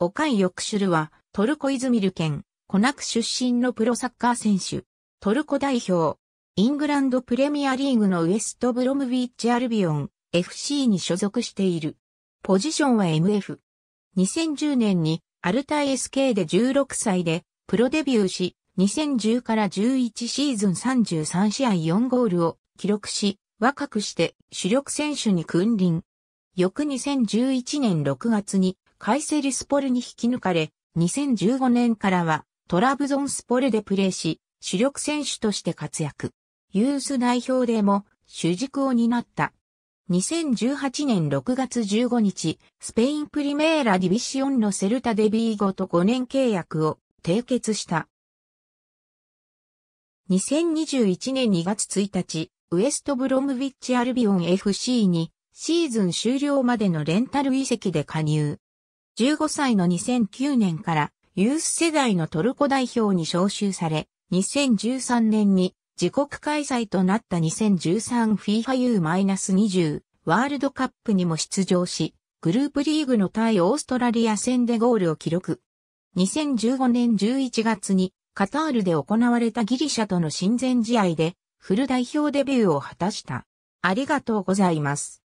オカイ・ヨクシュルは、トルコ・イズミル県、コナク出身のプロサッカー選手、トルコ代表、イングランドプレミアリーグのウエストブロムビーチ・アルビオン、FC に所属している。ポジションは MF。2010年に、アルタイ SK で16歳で、プロデビューし、2010から11シーズン33試合4ゴールを記録し、若くして主力選手に君臨。翌2011年6月にカイセリスポルに引き抜かれ、2015年からはトラブゾンスポルでプレーし、主力選手として活躍。ユース代表でも主軸を担った。2018年6月15日、スペインプリメーラディビシオンのセルタデビーゴと5年契約を締結した。2021年2月1日、ウエストブロムウィッチアルビオン FC にシーズン終了までのレンタル移籍で加入。15歳の2009年からユース世代のトルコ代表に招集され、2013年に自国開催となった2013 FIFAU-20 ワールドカップにも出場し、グループリーグの対オーストラリア戦でゴールを記録。2015年11月にカタールで行われたギリシャとの親善試合でフル代表デビューを果たした。ありがとうございます。